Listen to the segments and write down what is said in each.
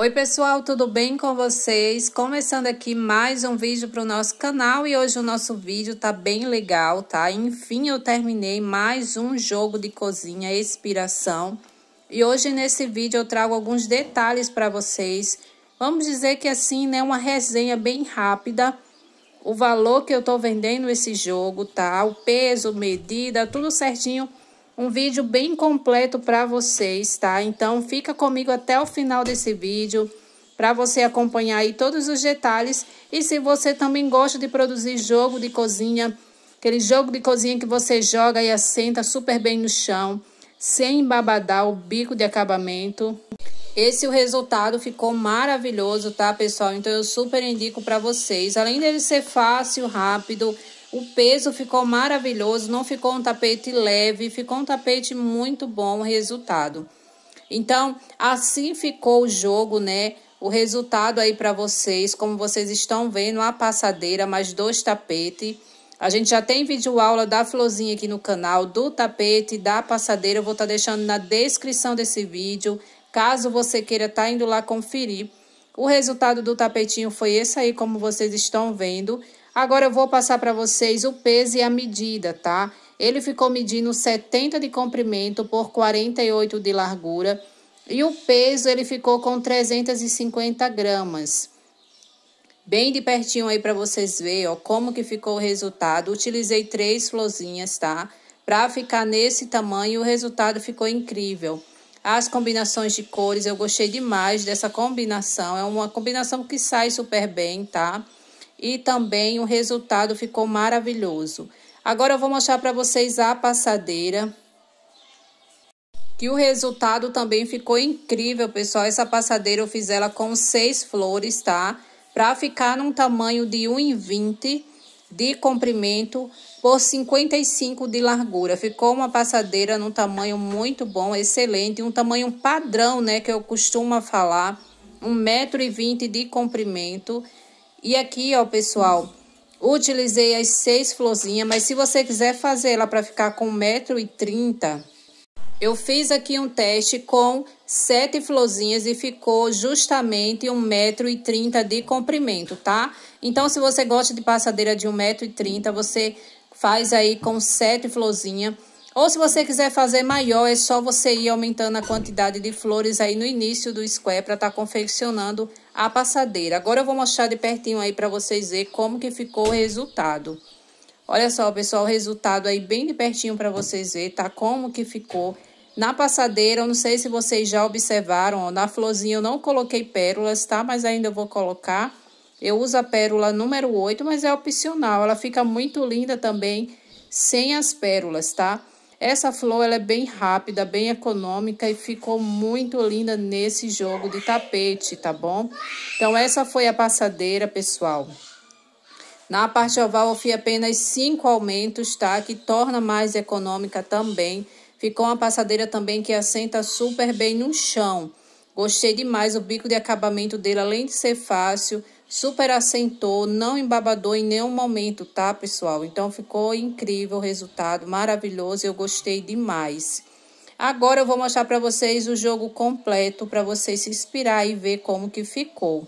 Oi pessoal, tudo bem com vocês? Começando aqui mais um vídeo para o nosso canal e hoje o nosso vídeo tá bem legal, tá? Enfim, eu terminei mais um jogo de cozinha Inspiração e hoje nesse vídeo eu trago alguns detalhes para vocês. Vamos dizer que assim, né, uma resenha bem rápida, o valor que eu tô vendendo esse jogo, tá? O peso, medida, tudo certinho um vídeo bem completo para vocês, tá? Então fica comigo até o final desse vídeo para você acompanhar aí todos os detalhes. E se você também gosta de produzir jogo de cozinha, aquele jogo de cozinha que você joga e assenta super bem no chão, sem babadar o bico de acabamento. Esse o resultado ficou maravilhoso, tá, pessoal? Então eu super indico para vocês. Além dele ser fácil, rápido, o peso ficou maravilhoso, não ficou um tapete leve, ficou um tapete muito bom, resultado. Então, assim ficou o jogo, né? O resultado aí para vocês, como vocês estão vendo, a passadeira mais dois tapetes. A gente já tem vídeo aula da florzinha aqui no canal, do tapete, da passadeira. Eu vou estar tá deixando na descrição desse vídeo, caso você queira estar tá indo lá conferir. O resultado do tapetinho foi esse aí, como vocês estão vendo. Agora eu vou passar para vocês o peso e a medida, tá? Ele ficou medindo 70 de comprimento por 48 de largura e o peso ele ficou com 350 gramas. Bem de pertinho aí para vocês verem, ó, como que ficou o resultado. Utilizei três florzinhas, tá? Para ficar nesse tamanho, o resultado ficou incrível. As combinações de cores, eu gostei demais dessa combinação. É uma combinação que sai super bem, tá? e também o resultado ficou maravilhoso. Agora eu vou mostrar para vocês a passadeira. Que o resultado também ficou incrível, pessoal. Essa passadeira eu fiz ela com seis flores, tá? Para ficar num tamanho de 1,20 de comprimento por 55 de largura. Ficou uma passadeira num tamanho muito bom, excelente. Um tamanho padrão, né? Que eu costumo falar. 1,20m de comprimento e aqui, ó, pessoal, utilizei as seis florzinhas, mas se você quiser fazer ela para ficar com 1,30m, eu fiz aqui um teste com sete florzinhas e ficou justamente 1,30m de comprimento, tá? Então, se você gosta de passadeira de 1,30m, você faz aí com sete florzinhas. Ou se você quiser fazer maior, é só você ir aumentando a quantidade de flores aí no início do square para estar tá confeccionando a passadeira. Agora eu vou mostrar de pertinho aí para vocês ver como que ficou o resultado. Olha só, pessoal, o resultado aí bem de pertinho para vocês ver, tá? Como que ficou na passadeira, eu não sei se vocês já observaram, ó, na florzinha eu não coloquei pérolas, tá? Mas ainda eu vou colocar. Eu uso a pérola número 8, mas é opcional. Ela fica muito linda também sem as pérolas, tá? Essa flor ela é bem rápida, bem econômica e ficou muito linda nesse jogo de tapete, tá bom? Então, essa foi a passadeira, pessoal. Na parte oval, eu fiz apenas cinco aumentos, tá? Que torna mais econômica também. Ficou uma passadeira também que assenta super bem no chão. Gostei demais, o bico de acabamento dele, além de ser fácil, Super assentou, não embabadou em nenhum momento, tá, pessoal? Então ficou incrível o resultado, maravilhoso, eu gostei demais. Agora eu vou mostrar para vocês o jogo completo para vocês se inspirar e ver como que ficou.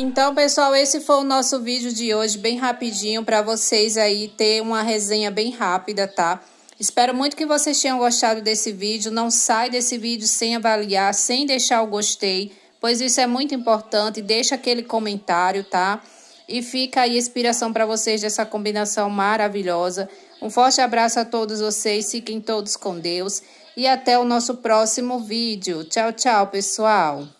Então, pessoal, esse foi o nosso vídeo de hoje, bem rapidinho, para vocês aí ter uma resenha bem rápida, tá? Espero muito que vocês tenham gostado desse vídeo. Não sai desse vídeo sem avaliar, sem deixar o gostei, pois isso é muito importante. Deixa aquele comentário, tá? E fica aí a inspiração para vocês dessa combinação maravilhosa. Um forte abraço a todos vocês, fiquem todos com Deus e até o nosso próximo vídeo. Tchau, tchau, pessoal!